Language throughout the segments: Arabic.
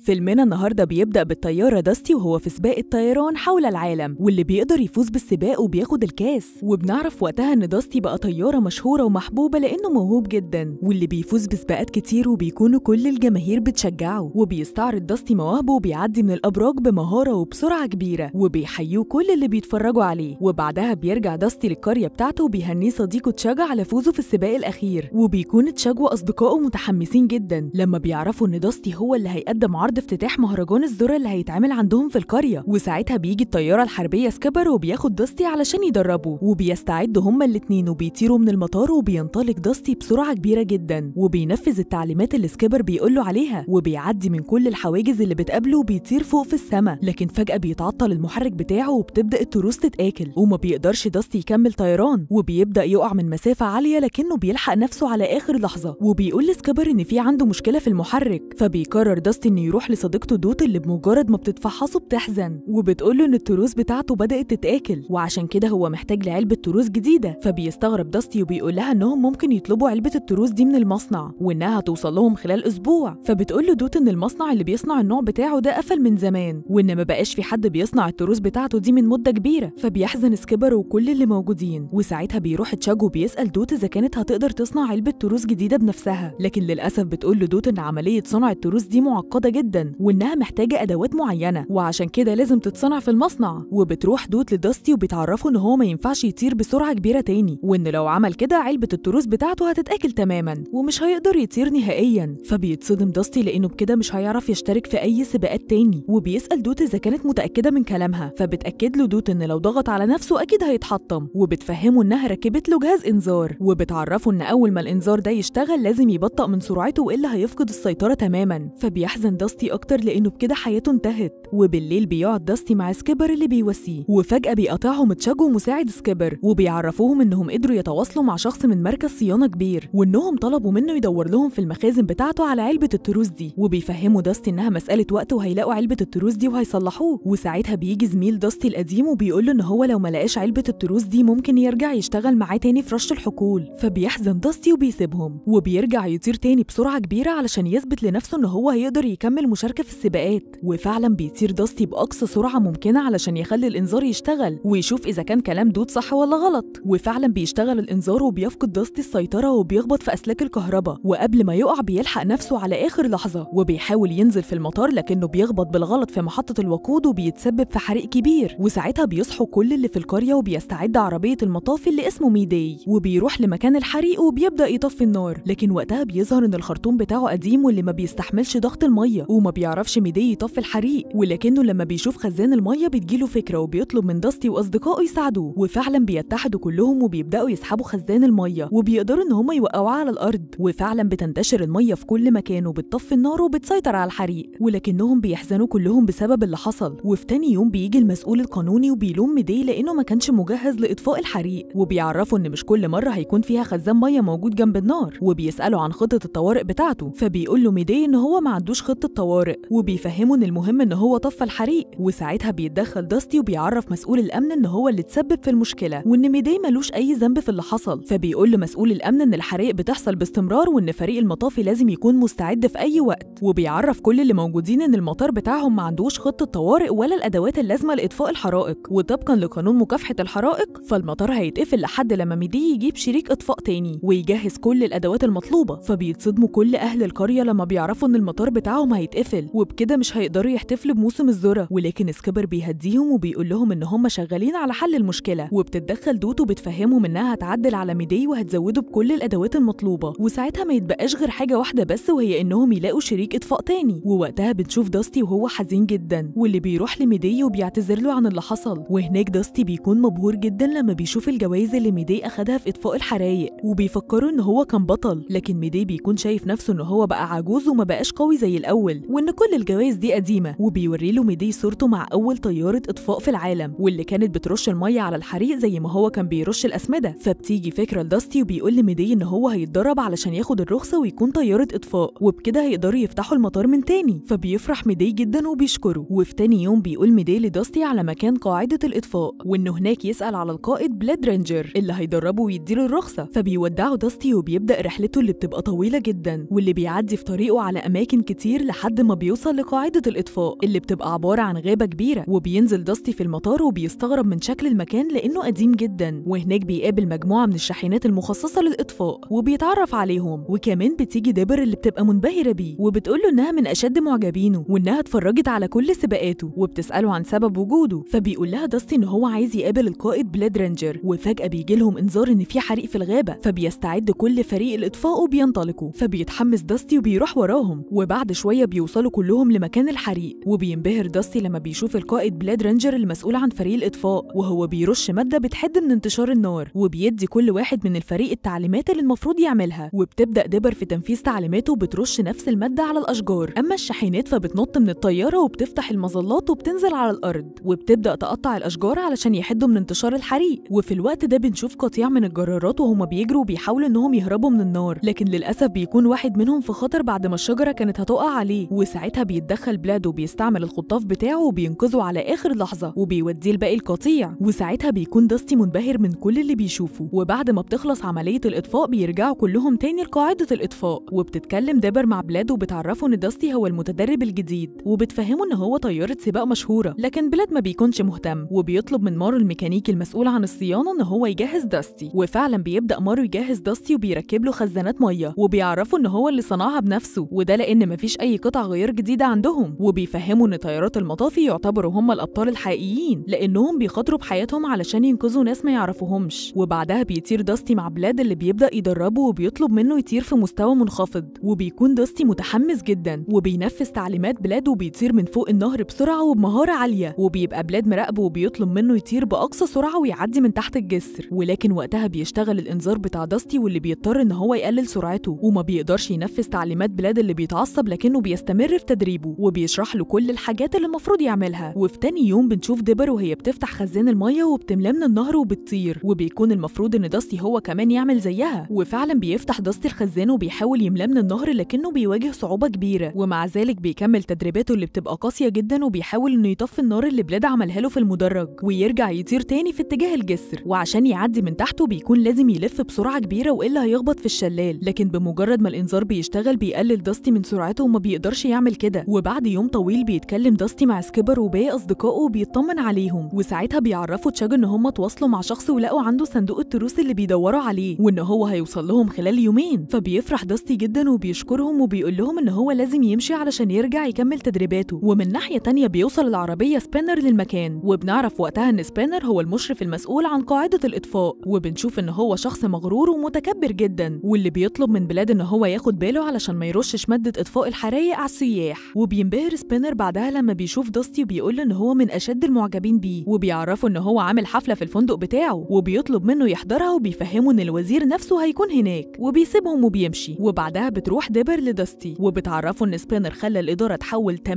فيلمنا النهاردة بيبدأ بالطيارة داستي وهو في سباق الطيران حول العالم واللي بيقدر يفوز بالسباق وبياخد الكاس وبنعرف وقتها إن داستي بقى طيارة مشهورة ومحبوبة لأنه موهوب جدا واللي بيفوز بسباقات كتير وبيكونوا كل الجماهير بتشجعه وبيستعرض داستي مواهبه وبيعدي من الأبراج بمهارة وبسرعة كبيرة وبيحيوه كل اللي بيتفرجوا عليه وبعدها بيرجع داستي للقرية بتاعته وبيهنيه صديقه تشاجا على فوزه في السباق الأخير وبيكون تشاجا وأصدقائه متحمسين جدا لما بيعرفوا إن داستي هو اللي هيقدم عرض افتتاح مهرجان الذرة اللي هيتعمل عندهم في القرية وساعتها بيجي الطيارة الحربية سكبر وبياخد داستي علشان يدربه وبيستعدوا هما الاتنين وبيطيروا من المطار وبينطلق داستي بسرعة كبيرة جدا وبينفذ التعليمات اللي سكبر له عليها وبيعدي من كل الحواجز اللي بتقابله وبيطير فوق في السماء لكن فجأة بيتعطل المحرك بتاعه وبتبدأ التروس تتاكل وما بيقدرش داستي يكمل طيران وبيبدأ يقع من مسافة عالية لكنه بيلحق نفسه على آخر لحظة وبيقول لسكبر إن في عنده مشكلة في المحرك فبيقرر داستي إنه بيروح لصديقته دوت اللي بمجرد ما بتتفحصه بتحزن وبتقول له ان التروس بتاعته بدأت تتاكل وعشان كده هو محتاج لعلبة تروس جديدة فبيستغرب داستي وبيقول لها انهم ممكن يطلبوا علبة التروس دي من المصنع وانها هتوصل لهم خلال اسبوع فبتقول له دوت ان المصنع اللي بيصنع النوع بتاعه ده قفل من زمان وان ما بقاش في حد بيصنع التروس بتاعته دي من مدة كبيرة فبيحزن سكيبر وكل اللي موجودين وساعتها بيروح تشاج وبيسال دوت اذا كانت هتقدر تصنع علبة تروس جديدة بنفسها لكن للأسف بتقول له دوت ان عملية صنع التروس دي معقدة جدا جدا وانها محتاجه ادوات معينه وعشان كده لازم تتصنع في المصنع وبتروح دوت لداستي وبتعرفه ان هو ما ينفعش يطير بسرعه كبيره تاني وان لو عمل كده علبه التروس بتاعته هتتاكل تماما ومش هيقدر يطير نهائيا فبيتصدم داستي لانه بكده مش هيعرف يشترك في اي سباقات تاني وبيسال دوت اذا كانت متاكده من كلامها فبتاكد له دوت ان لو ضغط على نفسه اكيد هيتحطم وبتفهمه انها ركبت له جهاز انذار وبتعرفه ان اول ما الانذار ده يشتغل لازم يبطأ من سرعته والا هيفقد السيطره تماما فبيحزن داستي داستي أكتر لأنه بكده حياته انتهت وبالليل بيقعد داستي مع سكيبر اللي بيواسيه وفجأة بيقاطعهم تشاج ومساعد سكيبر وبيعرفوهم إنهم قدروا يتواصلوا مع شخص من مركز صيانة كبير وإنهم طلبوا منه يدور لهم في المخازن بتاعته على علبة التروس دي وبيفهموا داستي إنها مسألة وقت وهيلاقوا علبة التروس دي وهيصلحوه وساعتها بيجي زميل داستي القديم وبيقول له إن هو لو ملقاش علبة التروس دي ممكن يرجع يشتغل معاه تاني في رش الحقول فبيحزن داستي وبيسيبهم وبيرجع يطير تاني بسرعة كبيرة علشان يثبت لنفسه إن هو هيقدر يكمل المشاركة في السباقات وفعلا بيطير داستي بأقصى سرعة ممكنة علشان يخلي الإنذار يشتغل ويشوف إذا كان كلام دود صح ولا غلط وفعلا بيشتغل الإنذار وبيفقد داستي السيطرة وبيخبط في أسلاك الكهرباء وقبل ما يقع بيلحق نفسه على آخر لحظة وبيحاول ينزل في المطار لكنه بيخبط بالغلط في محطة الوقود وبيتسبب في حريق كبير وساعتها بيصحوا كل اللي في القرية وبيستعد عربية المطافي اللي اسمه ميداي وبيروح لمكان الحريق وبيبدأ يطفي النار لكن وقتها بيظهر إن الخرطوم بتاعه قديم واللي ما بيستحملش ضغط المية وما بيعرفش ميدي يطفي الحريق ولكنه لما بيشوف خزان الميه بتجيله فكره وبيطلب من داستي واصدقائه يساعدوه وفعلا بيتحدوا كلهم وبيبداوا يسحبوا خزان الميه وبيقدروا ان هم يوقعوه على الارض وفعلا بتنتشر الميه في كل مكان وبتطفي النار وبتسيطر على الحريق ولكنهم بيحزنوا كلهم بسبب اللي حصل وفي تاني يوم بيجي المسؤول القانوني وبيلوم ميدي لانه ما كانش مجهز لاطفاء الحريق وبيعرفوا ان مش كل مره هيكون فيها خزان ميه موجود جنب النار وبيساله عن خطه الطوارئ بتاعته فبيقول له ميدي ان هو ما عندوش خطه الطوارئ وبيفهمه ان المهم ان هو طفى الحريق وساعتها بيتدخل داستي وبيعرف مسؤول الامن ان هو اللي اتسبب في المشكله وان ميداي ملوش اي ذنب في اللي حصل فبيقول لمسؤول الامن ان الحريق بتحصل باستمرار وان فريق المطافي لازم يكون مستعد في اي وقت وبيعرف كل اللي موجودين ان المطار بتاعهم ما عندوش خطه طوارئ ولا الادوات اللازمه لاطفاء الحرائق وطبقا لقانون مكافحه الحرائق فالمطار هيتقفل لحد لما ميداي يجيب شريك اطفاء تاني ويجهز كل الادوات المطلوبه فبيتصدموا كل اهل القريه لما بيعرفوا ان المطار بتاعهم هيت هيتقفل وبكده مش هيقدروا يحتفلوا بموسم الذره ولكن سكيبر بيهديهم وبيقول لهم ان هم شغالين على حل المشكله وبتتدخل دوت وبتفهمهم انها هتعدل على ميدي وهتزوده بكل الادوات المطلوبه وساعتها ما يتبقاش غير حاجه واحده بس وهي انهم يلاقوا شريك اطفاء تاني ووقتها بنشوف داستي وهو حزين جدا واللي بيروح لميدي وبيعتذر له عن اللي حصل وهناك داستي بيكون مبهور جدا لما بيشوف الجوائز اللي ميدي اخدها في اطفاء الحرايق وبيفكروا ان هو كان بطل لكن ميدي بيكون شايف نفسه ان هو بقى عجوز وما بقاش قوي زي الاول الأول وإن كل الجوايز دي قديمة وبيوري له ميدي صورته مع أول طيارة إطفاء في العالم واللي كانت بترش المية على الحريق زي ما هو كان بيرش الأسمدة فبتيجي فكرة لداستي وبيقول لميدي إن هو هيتدرب علشان ياخد الرخصة ويكون طيارة إطفاء وبكده هيقدروا يفتحوا المطار من تاني فبيفرح ميدي جدا وبيشكره وفي تاني يوم بيقول ميدي لداستي على مكان قاعدة الإطفاء وإنه هناك يسأل على القائد بلاد رينجر اللي هيدربه ويديله الرخصة فبيودعه داستي وبيبدأ رحلته اللي بتبقى طويلة جدا واللي بيعدي في طريقه على أماكن كتير لحد لحد ما بيوصل لقاعدة الإطفاء اللي بتبقى عبارة عن غابة كبيرة وبينزل داستي في المطار وبيستغرب من شكل المكان لأنه قديم جدا وهناك بيقابل مجموعة من الشاحنات المخصصة للإطفاء وبيتعرف عليهم وكمان بتيجي دبر اللي بتبقى منبهرة بيه له إنها من أشد معجبينه وإنها اتفرجت على كل سباقاته وبتسأله عن سبب وجوده فبيقول لها داستي إن هو عايز يقابل القائد بلاد رينجر وفجأة بيجي لهم إنذار إن في حريق في الغابة فبيستعد كل فريق الإطفاء وبينطلقوا فبيتحمس داستي وبيروح وراهم وبعد شوية بيوصلوا كلهم لمكان الحريق وبينبهر داستي لما بيشوف القائد بلاد رينجر المسؤول عن فريق الاطفاء وهو بيرش ماده بتحد من انتشار النار وبيدي كل واحد من الفريق التعليمات اللي المفروض يعملها وبتبدا ديبر في تنفيذ تعليماته وبترش نفس الماده على الاشجار اما الشاحنات فبتنط من الطياره وبتفتح المظلات وبتنزل على الارض وبتبدا تقطع الاشجار علشان يحدوا من انتشار الحريق وفي الوقت ده بنشوف قطيع من الجرارات وهما بيجروا وبيحاولوا انهم يهربوا من النار لكن للاسف بيكون واحد منهم في خطر بعد ما الشجره كانت هتقع عليه عليه وساعتها بيتدخل بلاده وبيستعمل الخطاف بتاعه وبينقذه على اخر لحظه وبيوديه لباقي القطيع وساعتها بيكون داستي منبهر من كل اللي بيشوفه وبعد ما بتخلص عمليه الاطفاء بيرجعوا كلهم تاني لقاعده الاطفاء وبتتكلم دابر مع بلاد وبتعرفه ان داستي هو المتدرب الجديد وبتفهمه ان هو طياره سباق مشهوره لكن بلاد ما بيكونش مهتم وبيطلب من مارو الميكانيكي المسؤول عن الصيانه ان هو يجهز داستي وفعلا بيبدا مارو يجهز داستي وبيركب له خزانات ميه وبيعرفه ان هو اللي صنعها بنفسه وده لان مفيش اي قطع قطع غيار جديدة عندهم وبيفهموا إن طيارات المطافي يعتبروا هم الأبطال الحقيقيين لأنهم بيخاطروا بحياتهم علشان ينقذوا ناس ما يعرفوهمش وبعدها بيطير داستي مع بلاد اللي بيبدأ يدربه وبيطلب منه يطير في مستوى منخفض وبيكون داستي متحمس جدا وبينفذ تعليمات بلاد وبيطير من فوق النهر بسرعة وبمهارة عالية وبيبقى بلاد مراقبه وبيطلب منه يطير بأقصى سرعة ويعدي من تحت الجسر ولكن وقتها بيشتغل الإنذار بتاع داستي واللي بيضطر إن هو يقلل سرعته وما بيقدرش ينفذ تعليمات بلاد اللي بيتعصب لكنه بيس بيستمر في تدريبه وبيشرح له كل الحاجات اللي المفروض يعملها وفي تاني يوم بنشوف دبر وهي بتفتح خزان الميه وبتملاه من النهر وبتطير وبيكون المفروض ان داستي هو كمان يعمل زيها وفعلا بيفتح داستي الخزان وبيحاول يملاه من النهر لكنه بيواجه صعوبه كبيره ومع ذلك بيكمل تدريباته اللي بتبقى قاسيه جدا وبيحاول انه يطفي النار اللي بلاد عملها له في المدرج ويرجع يطير تاني في اتجاه الجسر وعشان يعدي من تحته بيكون لازم يلف بسرعه كبيره والا هيخبط في الشلال لكن بمجرد ما الانذار بيشتغل بيقلل داستي من سرعته وما بيقدر يقدرش يعمل كده وبعد يوم طويل بيتكلم داستي مع سكيبر وباقي اصدقائه وبيطمن عليهم وساعتها بيعرفوا تشاج ان هم اتواصلوا مع شخص ولقوا عنده صندوق التروس اللي بيدوروا عليه وان هو هيوصل لهم خلال يومين فبيفرح داستي جدا وبيشكرهم وبيقول لهم ان هو لازم يمشي علشان يرجع يكمل تدريباته ومن ناحيه تانية بيوصل العربيه سبانر للمكان وبنعرف وقتها ان سبانر هو المشرف المسؤول عن قاعده الاطفاء وبنشوف ان هو شخص مغرور ومتكبر جدا واللي بيطلب من بلاد ان هو ياخد باله علشان ما يرشش ماده اطفاء الحرايق على السياح وبينبهر سبينر بعدها لما بيشوف داستي وبيقول له ان هو من اشد المعجبين بيه وبيعرفه ان هو عامل حفله في الفندق بتاعه وبيطلب منه يحضرها وبيفهمه ان الوزير نفسه هيكون هناك وبيسيبهم وبيمشي وبعدها بتروح ديبر لداستي وبتعرفه ان سبينر خلى الاداره تحول 80%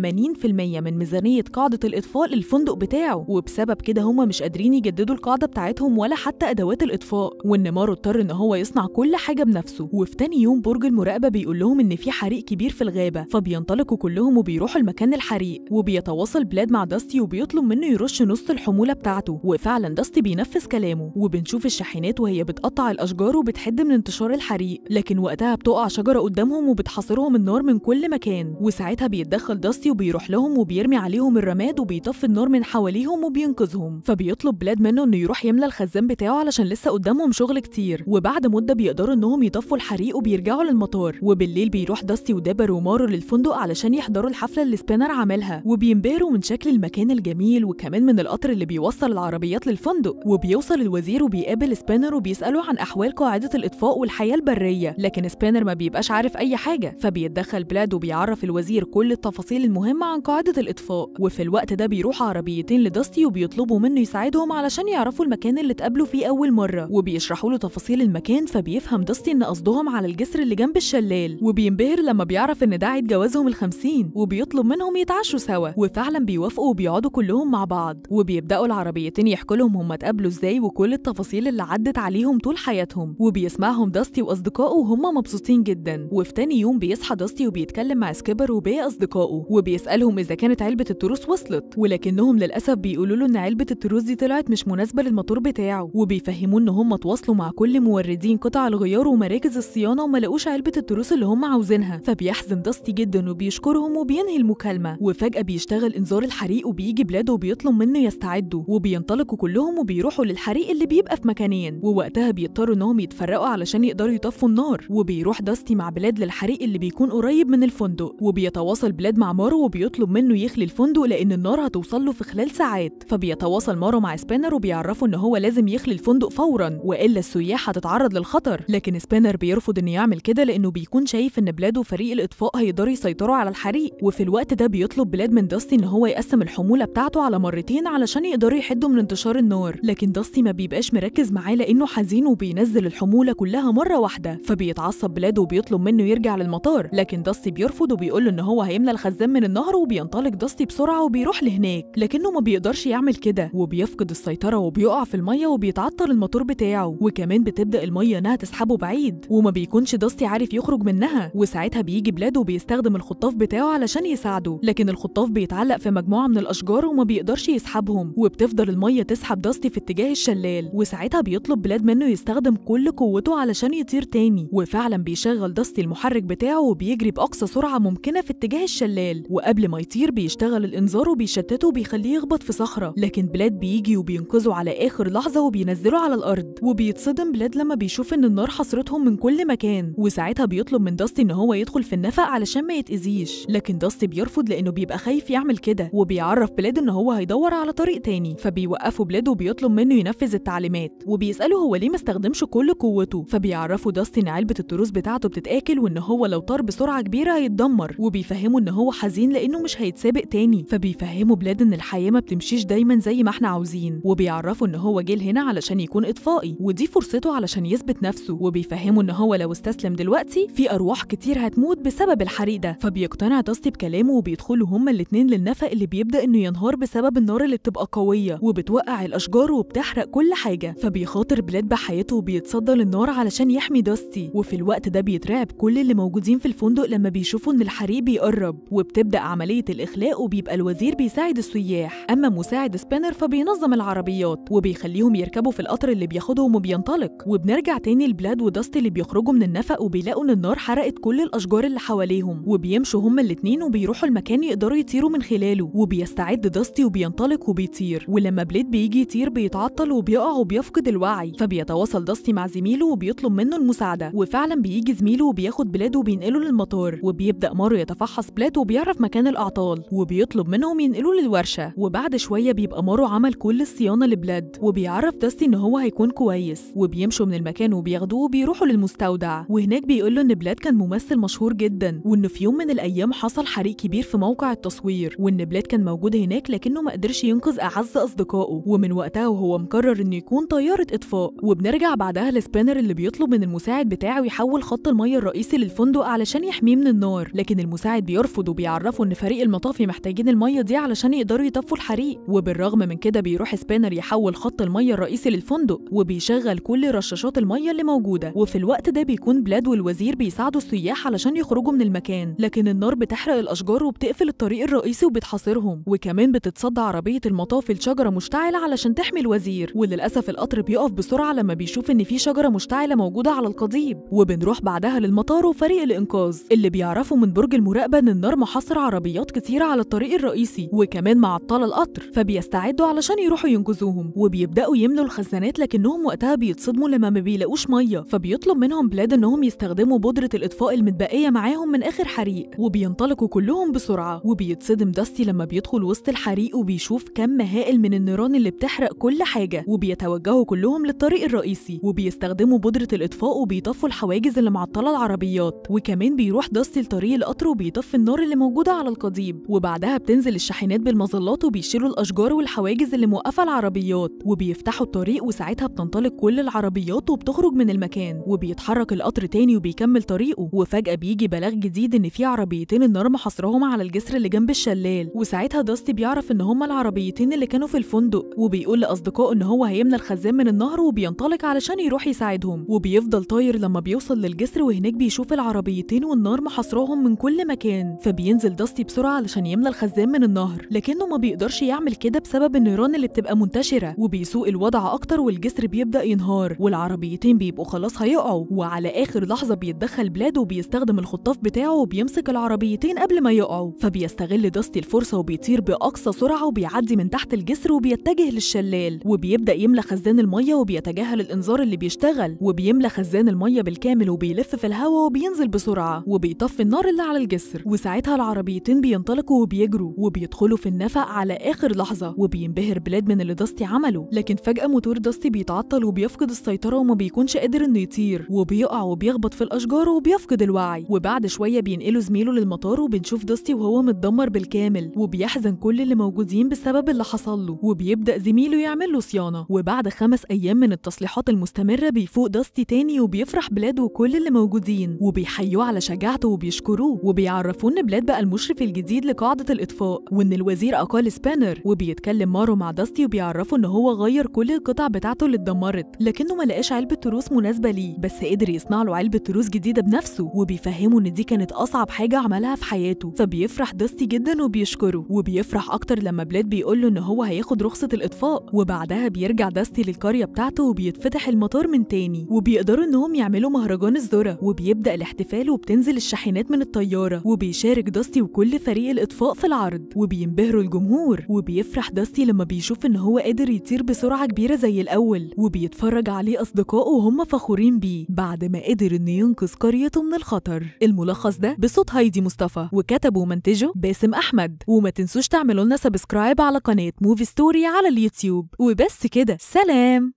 من ميزانيه قاعده الاطفاء للفندق بتاعه وبسبب كده هما مش قادرين يجددوا القاعده بتاعتهم ولا حتى ادوات الاطفاء وان مارو اضطر ان هو يصنع كل حاجه بنفسه وفي تاني يوم برج المراقبه بيقول لهم ان في حريق كبير في الغابه بينطلقوا كلهم وبيروحوا المكان الحريق وبيتواصل بلاد مع داستي وبيطلب منه يرش نص الحمولة بتاعته وفعلا داستي بينفذ كلامه وبنشوف الشاحنات وهي بتقطع الأشجار وبتحد من انتشار الحريق لكن وقتها بتقع شجرة قدامهم وبتحاصرهم النار من كل مكان وساعتها بيتدخل داستي وبيروح لهم وبيرمي عليهم الرماد وبيطفي النار من حواليهم وبينقذهم فبيطلب بلاد منه انه يروح يملى الخزان بتاعه علشان لسه قدامهم شغل كتير وبعد مدة بيقدروا انهم يطفوا الحريق وبيرجعوا للمطار وبالليل بيروح داستي ودابر ومارو للفندق الفندق علشان يحضروا الحفلة اللي سبينر عاملها وبينبهروا من شكل المكان الجميل وكمان من القطر اللي بيوصل العربيات للفندق وبيوصل الوزير وبيقابل سبينر وبيسأله عن أحوال قاعدة الإطفاء والحياة البرية لكن سبينر ما بيبقاش عارف أي حاجة فبيتدخل بلاد وبيعرف الوزير كل التفاصيل المهمة عن قاعدة الإطفاء وفي الوقت ده بيروح عربيتين لداستي وبيطلبوا منه يساعدهم علشان يعرفوا المكان اللي اتقابلوا فيه أول مرة وبيشرحوا له تفاصيل المكان فبيفهم داستي إن قصدهم على الجسر اللي جنب الشلال وبينبهر لما بيعرف إن ده عيد جواز جوازهم الخمسين وبيطلب منهم يتعشوا سوا وفعلا بيوافقوا وبيقعدوا كلهم مع بعض وبيبدأوا العربيتين يحكوا لهم هما اتقابلوا ازاي وكل التفاصيل اللي عدت عليهم طول حياتهم وبيسمعهم داستي واصدقائه وهما مبسوطين جدا وفي تاني يوم بيصحى داستي وبيتكلم مع سكيبر وباقي اصدقائه وبيسالهم اذا كانت علبه التروس وصلت ولكنهم للاسف بيقولوا له ان علبه التروس دي طلعت مش مناسبه للموتور بتاعه وبيفهموه ان هم تواصلوا مع كل موردين قطع الغيار ومراكز الصيانه وما لقوش علبه التروس اللي هم عاوزينها فبيحزن داستي جدا جدا وبيشكرهم وبينهي المكالمه وفجاه بيشتغل انذار الحريق وبيجي بلاده وبيطلب منه يستعدوا وبينطلقوا كلهم وبيروحوا للحريق اللي بيبقى في مكانين ووقتها بيضطروا انهم يتفرقوا علشان يقدروا يطفوا النار وبيروح داستي مع بلاد للحريق اللي بيكون قريب من الفندق وبيتواصل بلاد مع مارو وبيطلب منه يخلي الفندق لان النار هتوصل له في خلال ساعات فبيتواصل مارو مع سبانر وبيعرفه ان هو لازم يخلي الفندق فورا والا السياح هتتعرض للخطر لكن سبانر بيرفض انه يعمل كده لانه بيكون شايف ان بلاده وفريق الاطفاء هيقدروا يسيطروا على الحريق وفي الوقت ده بيطلب بلاد من داستي ان هو يقسم الحموله بتاعته على مرتين علشان يقدروا يحدوا من انتشار النار لكن داستي ما بيبقاش مركز معاه لانه حزين وبينزل الحموله كلها مره واحده فبيتعصب بلاد وبيطلب منه يرجع للمطار لكن داستي بيرفض وبيقول له ان هو هيملى الخزان من النهر وبينطلق داستي بسرعه وبيروح لهناك لكنه ما بيقدرش يعمل كده وبيفقد السيطره وبيقع في الميه وبيتعطل الموتور بتاعه وكمان بتبدا الميه انها تسحبه بعيد وما بيكونش داستي عارف يخرج منها وساعتها بيجي بلاد وبيستخدم الخطاف بتاعه علشان يساعده لكن الخطاف بيتعلق في مجموعه من الاشجار وما بيقدرش يسحبهم وبتفضل الميه تسحب داستي في اتجاه الشلال وساعتها بيطلب بلاد منه يستخدم كل قوته علشان يطير تاني وفعلا بيشغل داستي المحرك بتاعه وبيجري باقصى سرعه ممكنه في اتجاه الشلال وقبل ما يطير بيشتغل الانذار وبيشتته وبيخليه يخبط في صخره لكن بلاد بيجي وبينقذه على اخر لحظه وبينزله على الارض وبيتصدم بلاد لما بيشوف ان النار حصرتهم من كل مكان وساعتها بيطلب من داستي ان هو يدخل في النفق علشان ما تأذيش لكن داستي بيرفض لأنه بيبقى خايف يعمل كده وبيعرف بلاد إن هو هيدور على طريق تاني فبيوقفه بلاد وبيطلب منه ينفذ التعليمات وبيسأله هو ليه ما استخدمش كل قوته فبيعرفه داستي إن علبة التروس بتاعته بتتاكل وإن هو لو طار بسرعة كبيرة هيتدمر وبيفهمه إن هو حزين لأنه مش هيتسابق تاني فبيفهمه بلاد إن الحياة ما بتمشيش دايما زي ما احنا عاوزين وبيعرفه إن هو جه هنا علشان يكون إطفائي ودي فرصته علشان يثبت نفسه وبيفهمه إن هو لو استسلم دلوقتي في أرواح كتير هتموت بسبب الحريق ده فبيقتنع داستي بكلامه وبيدخلوا هما الاتنين للنفق اللي بيبدا انه ينهار بسبب النار اللي بتبقى قويه وبتوقع الاشجار وبتحرق كل حاجه فبيخاطر بلاد بحياته وبيتصدى للنار علشان يحمي داستي وفي الوقت ده بيترعب كل اللي موجودين في الفندق لما بيشوفوا ان الحريق بيقرب وبتبدا عمليه الاخلاء وبيبقى الوزير بيساعد السياح اما مساعد سبينر فبينظم العربيات وبيخليهم يركبوا في القطر اللي بياخدهم وبينطلق وبنرجع تاني لبلاد وداستي اللي بيخرجوا من النفق وبيلاقوا ان النار حرقت كل الاشجار اللي حواليهم وبيمشوا هما الاتنين وبيروحوا المكان يقدروا يطيروا من خلاله وبيستعد داستي وبينطلق وبيطير ولما بليد بيجي يطير بيتعطل وبيقع وبيفقد الوعي فبيتواصل داستي مع زميله وبيطلب منه المساعده وفعلا بيجي زميله وبياخد بلاد وبينقله للمطار وبيبدا مارو يتفحص بلاد وبيعرف مكان الاعطال وبيطلب منهم ينقلوا للورشه وبعد شويه بيبقى مارو عمل كل الصيانه لبلاد وبيعرف داستي ان هو هيكون كويس وبيمشوا من المكان وبياخدوه وبيروحوا للمستودع وهناك بيقول له ان بلاد كان ممثل مشهور جدا وانه في يوم من الأيام حصل حريق كبير في موقع التصوير وإن بلاد كان موجود هناك لكنه ما قدرش ينقذ أعز أصدقائه ومن وقتها وهو مقرر إنه يكون طيارة إطفاء وبنرجع بعدها لسبانر اللي بيطلب من المساعد بتاعه يحول خط المية الرئيسي للفندق علشان يحميه من النار لكن المساعد بيرفض وبيعرفه إن فريق المطافي محتاجين المية دي علشان يقدروا يطفوا الحريق وبالرغم من كده بيروح سبانر يحول خط المية الرئيسي للفندق وبيشغل كل رشاشات المية اللي موجودة وفي الوقت ده بيكون بلاد والوزير بيساعدوا السياح علشان يخرجوا من المكان لكن النار بتحرق الأشجار وبتقفل الطريق الرئيسي وبتحاصرهم وكمان بتتصدى عربية المطافي لشجرة مشتعلة علشان تحمي الوزير وللأسف القطر بيقف بسرعة لما بيشوف إن في شجرة مشتعلة موجودة على القضيب وبنروح بعدها للمطار وفريق الإنقاذ اللي بيعرفوا من برج المراقبة إن النار محاصر عربيات كتيرة على الطريق الرئيسي وكمان معطلة القطر فبيستعدوا علشان يروحوا ينقذوهم وبيبدأوا يملوا الخزانات لكنهم وقتها بيتصدموا لما ما بيلاقوش مية فبيطلب منهم بلاد إنهم يستخدموا بودرة الإطفاء المتبقية معاهم من آخر حريق الحريق وبينطلقوا كلهم بسرعة وبيتصدم داستي لما بيدخل وسط الحريق وبيشوف كم هائل من النيران اللي بتحرق كل حاجة وبيتوجهوا كلهم للطريق الرئيسي وبيستخدموا بودرة الإطفاء وبيطفوا الحواجز اللي معطلة العربيات وكمان بيروح داستي لطريق القطر وبيطفي النار اللي موجودة على القضيب وبعدها بتنزل الشاحنات بالمظلات وبيشيلوا الأشجار والحواجز اللي موقفة العربيات وبيفتحوا الطريق وساعتها بتنطلق كل العربيات وبتخرج من المكان وبيتحرك القطر تاني وبيكمل طريقه وفجأة بيجي بلاغ جديد إن في عربيتين النار محاصرهم على الجسر اللي جنب الشلال وساعتها داستي بيعرف ان هما العربيتين اللي كانوا في الفندق وبيقول لاصدقائه ان هو هيمنى الخزان من النهر وبينطلق علشان يروح يساعدهم وبيفضل طاير لما بيوصل للجسر وهناك بيشوف العربيتين والنار محاصرهم من كل مكان فبينزل داستي بسرعه علشان يملى الخزان من النهر لكنه ما بيقدرش يعمل كده بسبب النيران اللي بتبقى منتشره وبيسوء الوضع اكتر والجسر بيبدا ينهار والعربيتين بيبقوا خلاص هيقعوا وعلى اخر لحظه بيتدخل بلاد وبيستخدم الخطاف بتاعه يمسك العربيتين قبل ما يقعوا فبيستغل داستي الفرصة وبيطير بأقصى سرعة وبيعدي من تحت الجسر وبيتجه للشلال وبيبدأ يملى خزان المية وبيتجاهل الإنذار اللي بيشتغل وبيملى خزان المية بالكامل وبيلف في الهواء وبينزل بسرعة وبيطفي النار اللي على الجسر وساعتها العربيتين بينطلقوا وبيجروا وبيدخلوا في النفق على آخر لحظة وبينبهر بلاد من اللي داستي عمله لكن فجأة موتور داستي بيتعطل وبيفقد السيطرة وما بيكونش قادر إنه يطير وبيقع وبيخبط في الأشجار وبيفقد الوعي وبعد شوية بينقل بيشيلوا زميله للمطار وبنشوف دوستي وهو متدمر بالكامل وبيحزن كل اللي موجودين بسبب اللي حصل له وبيبدا زميله يعمل له صيانه وبعد خمس ايام من التصليحات المستمره بيفوق دوستي تاني وبيفرح بلاد وكل اللي موجودين وبيحيوه على شجاعته وبيشكروه وبيعرفوه ان بلاد بقى المشرف الجديد لقاعده الاطفاء وان الوزير اقال سبانر وبيتكلم مارو مع داستي وبيعرفه ان هو غير كل القطع بتاعته اللي اتدمرت لكنه ما لقاش علبه تروس مناسبه ليه بس قدر يصنع له علبه تروس جديده بنفسه وبيفهمه ان دي كانت اصعب أصعب حاجة عملها في حياته فبيفرح دستي جدا وبيشكره وبيفرح أكتر لما بلاد بيقول له إن هو هياخد رخصة الإطفاء وبعدها بيرجع دستي للقرية بتاعته وبيتفتح المطار من تاني وبيقدروا إنهم يعملوا مهرجان الذرة وبيبدأ الاحتفال وبتنزل الشاحنات من الطيارة وبيشارك دستي وكل فريق الإطفاء في العرض وبينبهروا الجمهور وبيفرح دستي لما بيشوف إن هو قادر يطير بسرعة كبيرة زي الأول وبيتفرج عليه أصدقائه وهم فخورين بيه بعد ما قدر إنه ينقذ قريته من الخطر الملخص ده بس بصوت هايدي مصطفى وكتبه ومنتجه باسم احمد وما تنسوش تعملوا لنا سبسكرايب على قناه موفي ستوري على اليوتيوب وبس كده سلام